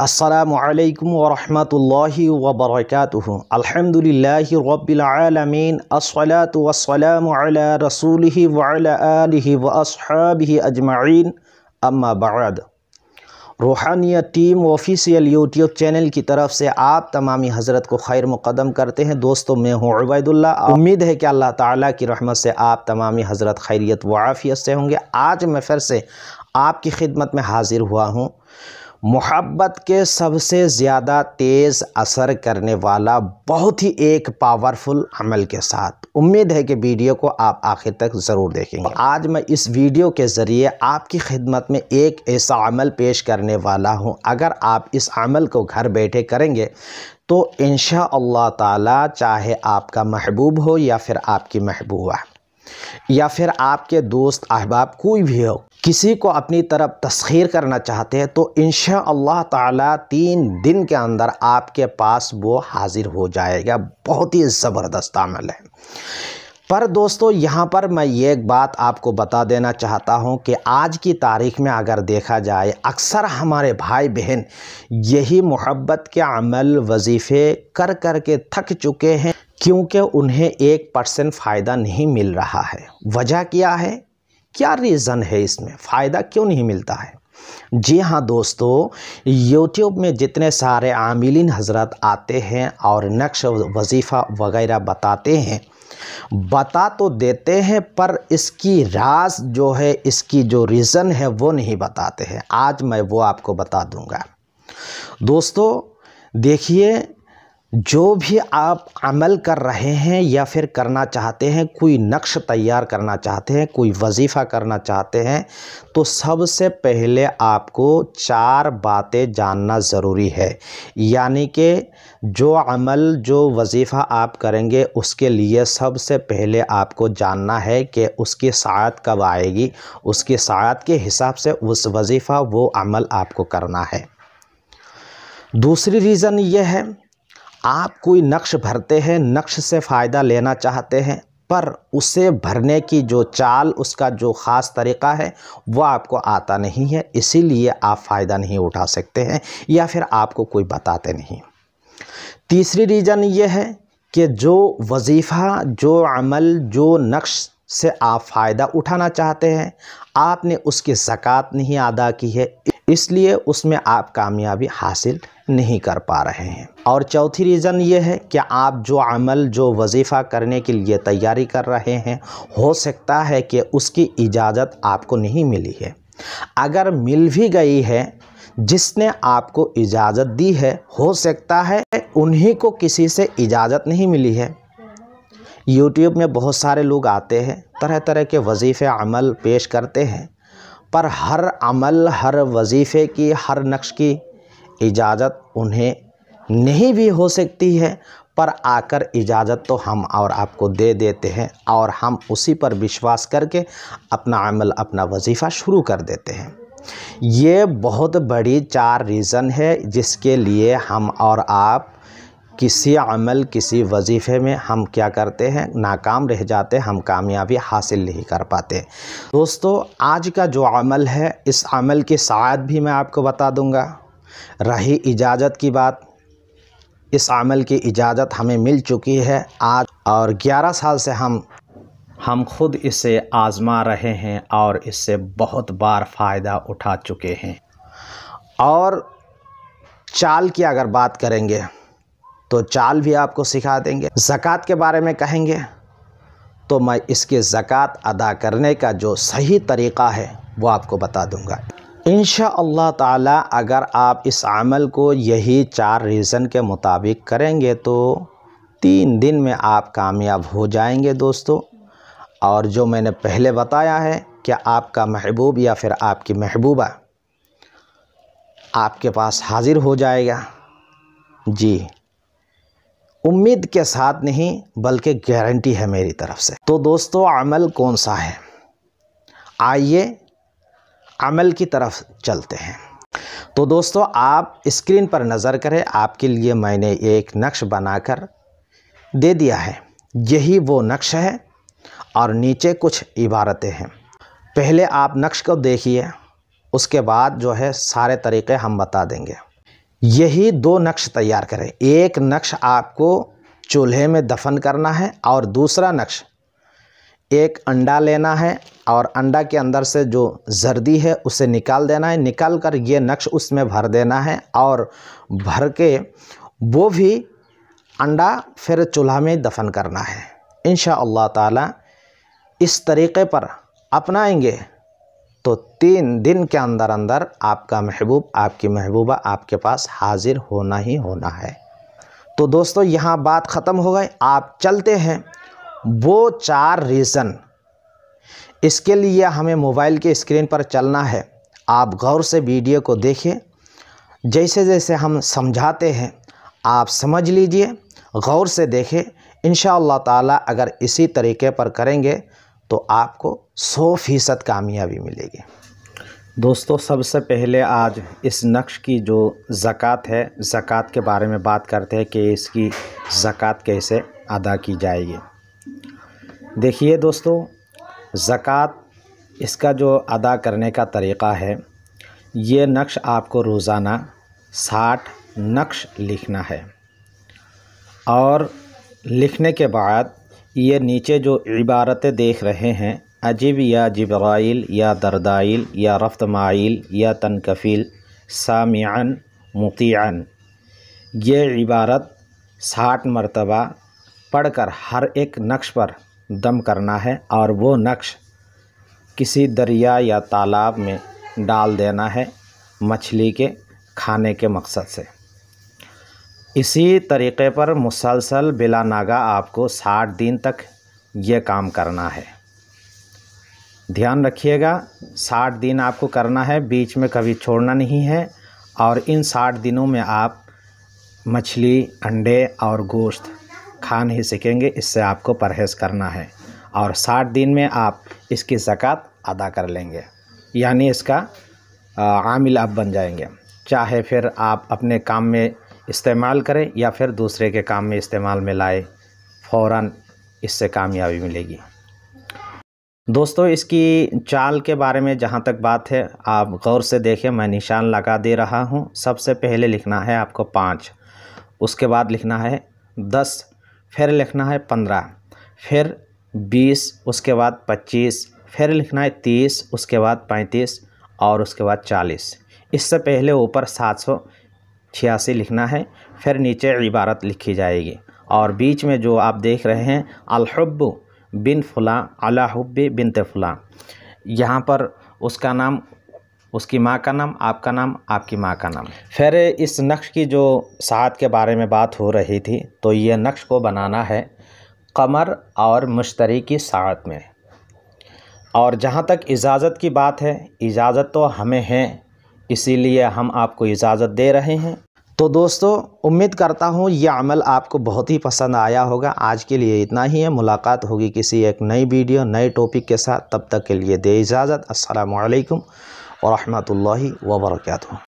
असलकम वरहि वबरक अलहमदिल्ल रबीआलमीन रसूल वाली वसहब अजमाइन अम्माबाद Ruhaniya team official YouTube channel की तरफ से आप तमामी हजरत को खैर मुकदम करते हैं दोस्तों मैं हूँ उबैदुल्ला उम्मीद है कि अल्लाह ताला की रहमत से आप तमामी हजरत खैरियत व आफियत से होंगे आज मैं फिर से आपकी खिदमत में हाजिर हुआ हूँ मोहब्बत के सबसे ज़्यादा तेज़ असर करने वाला बहुत ही एक पावरफुल अमल के साथ उम्मीद है कि वीडियो को आप आखिर तक ज़रूर देखेंगे आज मैं इस वीडियो के ज़रिए आपकी खिदमत में एक ऐसा अमल पेश करने वाला हूं अगर आप इस अमल को घर बैठे करेंगे तो इन ताला चाहे आपका महबूब हो या फिर आपकी महबूबा या फिर आपके दोस्त अहबाब कोई भी हो किसी को अपनी तरफ तस्खीर करना चाहते हैं तो इन अल्लाह तीन दिन के अंदर आपके पास वो हाज़िर हो जाएगा बहुत ही ज़बरदस्त अमल है पर दोस्तों यहाँ पर मैं ये एक बात आपको बता देना चाहता हूँ कि आज की तारीख में अगर देखा जाए अक्सर हमारे भाई बहन यही मोहब्बत के अमल वजीफ़े कर कर के थक चुके हैं क्योंकि उन्हें एक परसेंट फ़ायदा नहीं मिल रहा है वजह क्या है क्या रीज़न है इसमें फ़ायदा क्यों नहीं मिलता है जी हाँ दोस्तों यूट्यूब में जितने सारे आमिलीन हजरत आते हैं और नक्श वजीफ़ा वगैरह बताते हैं बता तो देते हैं पर इसकी राज जो है इसकी जो रीज़न है वो नहीं बताते हैं आज मैं वो आपको बता दूंगा दोस्तों देखिए जो भी आप अमल कर रहे हैं या फिर करना चाहते हैं कोई नक्श तैयार करना चाहते हैं कोई वजीफ़ा करना चाहते हैं तो सबसे पहले आपको चार बातें जानना ज़रूरी है यानी कि जो अमल जो वजीफ़ा आप करेंगे उसके लिए सबसे पहले आपको जानना है कि उसकी सात कब आएगी उसकी सात के हिसाब से उस वजीफ़ा वो अमल आपको करना है दूसरी रीज़न ये है आप कोई नक्श भरते हैं नक्श से फ़ायदा लेना चाहते हैं पर उसे भरने की जो चाल उसका जो ख़ास तरीका है वह आपको आता नहीं है इसीलिए आप फ़ायदा नहीं उठा सकते हैं या फिर आपको कोई बताते नहीं तीसरी रीज़न ये है कि जो वजीफ़ा जो अमल जो नक्श से आप फ़ायदा उठाना चाहते हैं आपने उसकी ज़क़़त नहीं अदा की है इसलिए उसमें आप कामयाबी हासिल नहीं कर पा रहे हैं और चौथी रीज़न ये है कि आप जो अमल जो वजीफ़ा करने के लिए तैयारी कर रहे हैं हो सकता है कि उसकी इजाज़त आपको नहीं मिली है अगर मिल भी गई है जिसने आपको इजाज़त दी है हो सकता है उन्हीं को किसी से इजाज़त नहीं मिली है यूट्यूब में बहुत सारे लोग आते हैं तरह तरह के वजीफ़े अमल पेश करते हैं पर हर अमल हर वजीफ़े की हर नक्श की इजाज़त उन्हें नहीं भी हो सकती है पर आकर इजाज़त तो हम और आपको दे देते हैं और हम उसी पर विश्वास करके अपना अमल अपना वजीफ़ा शुरू कर देते हैं ये बहुत बड़ी चार रीज़न है जिसके लिए हम और आप किसी अमल किसी वजीफ़े में हम क्या करते हैं नाकाम रह जाते हम कामयाबी हासिल नहीं कर पाते दोस्तों आज का जो अमल है इस अमल की शायद भी मैं आपको बता दूंगा रही इजाज़त की बात इस अमल की इजाज़त हमें मिल चुकी है आज और 11 साल से हम हम खुद इसे आज़मा रहे हैं और इससे बहुत बार फ़ायदा उठा चुके हैं और चाल की अगर बात करेंगे तो चाल भी आपको सिखा देंगे ज़क़़त के बारे में कहेंगे तो मैं इसके ज़क़़त अदा करने का जो सही तरीक़ा है वो आपको बता दूँगा इन अल्लाह ताला अगर आप इस अमल को यही चार रीज़न के मुताबिक करेंगे तो तीन दिन में आप कामयाब हो जाएंगे दोस्तों और जो मैंने पहले बताया है कि आपका महबूब या फिर आपकी महबूबा आपके पास हाज़िर हो जाएगा जी उम्मीद के साथ नहीं बल्कि गारंटी है मेरी तरफ से तो दोस्तों अमल कौन सा है आइए अमल की तरफ चलते हैं तो दोस्तों आप स्क्रीन पर नज़र करें आपके लिए मैंने एक नक्श बनाकर दे दिया है यही वो नक्श है और नीचे कुछ इबारतें हैं पहले आप नक्श को देखिए उसके बाद जो है सारे तरीक़े हम बता देंगे यही दो नक्श तैयार करें एक नक्श आपको चूल्हे में दफन करना है और दूसरा नक्श एक अंडा लेना है और अंडा के अंदर से जो जर्दी है उसे निकाल देना है निकाल कर ये नक्श उसमें भर देना है और भर के वो भी अंडा फिर चूल्हा में दफन करना है इन ताला इस तरीक़े पर अपनाएंगे तो तीन दिन के अंदर अंदर आपका महबूब आपकी महबूबा आपके पास हाजिर होना ही होना है तो दोस्तों यहाँ बात ख़त्म हो गई आप चलते हैं वो चार रीज़न इसके लिए हमें मोबाइल के स्क्रीन पर चलना है आप गौर से वीडियो को देखें जैसे जैसे हम समझाते हैं आप समझ लीजिए गौर से देखें इन ताला अगर इसी तरीके पर करेंगे तो आपको सौ फीसद कामयाबी मिलेगी दोस्तों सबसे पहले आज इस नक्श की जो ज़क़़त है ज़क़़त के बारे में बात करते हैं कि इसकी ज़क़़त कैसे अदा की जाएगी देखिए दोस्तों ज़क़़त इसका जो अदा करने का तरीक़ा है ये नक्श आपको रोज़ाना साठ नक्श लिखना है और लिखने के बाद ये नीचे जो इबारतें देख रहे हैं अजीब या जबराइल या दरदाइल या रफ्तमाइल या तनकफ़ील सामियान मुतियान ये इबारत साठ मरतबा पढ़कर हर एक नक्श पर दम करना है और वो नक्श किसी दरिया या तालाब में डाल देना है मछली के खाने के मकसद से इसी तरीक़े पर मुसलसल बिला नागा आपको साठ दिन तक ये काम करना है ध्यान रखिएगा साठ दिन आपको करना है बीच में कभी छोड़ना नहीं है और इन साठ दिनों में आप मछली अंडे और गोश्त खा नहीं सकेंगे इससे आपको परहेज़ करना है और साठ दिन में आप इसकी ज़क़़त अदा कर लेंगे यानी इसका आमिल आप बन जाएंगे चाहे फिर आप अपने काम में इस्तेमाल करें या फिर दूसरे के काम में इस्तेमाल में लाए फ़ौर इससे कामयाबी मिलेगी दोस्तों इसकी चाल के बारे में जहाँ तक बात है आप गौर से देखें मैं निशान लगा दे रहा हूँ सबसे पहले लिखना है आपको पाँच उसके बाद लिखना है दस फिर लिखना है पंद्रह फिर बीस उसके बाद पच्चीस फिर लिखना है तीस उसके बाद पैंतीस और उसके बाद चालीस इससे पहले ऊपर सात सौ छियासी लिखना है फिर नीचे इबारत लिखी जाएगी और बीच में जो आप देख रहे हैं अलहब बिन फला अलाहब बिन तफला यहाँ पर उसका नाम उसकी माँ का नाम आपका नाम आपकी माँ का नाम फिर इस नक्श की जो सात के बारे में बात हो रही थी तो ये नक्श को बनाना है कमर और मुश्तरी की साथ में और जहाँ तक इजाज़त की बात है इजाज़त तो हमें है इसीलिए हम आपको इजाज़त दे रहे हैं तो दोस्तों उम्मीद करता हूँ यह अमल आपको बहुत ही पसंद आया होगा आज के लिए इतना ही है मुलाकात होगी किसी एक नई वीडियो नए टॉपिक के साथ तब तक के लिए दे इजाज़त असलकम वरहमल वर्का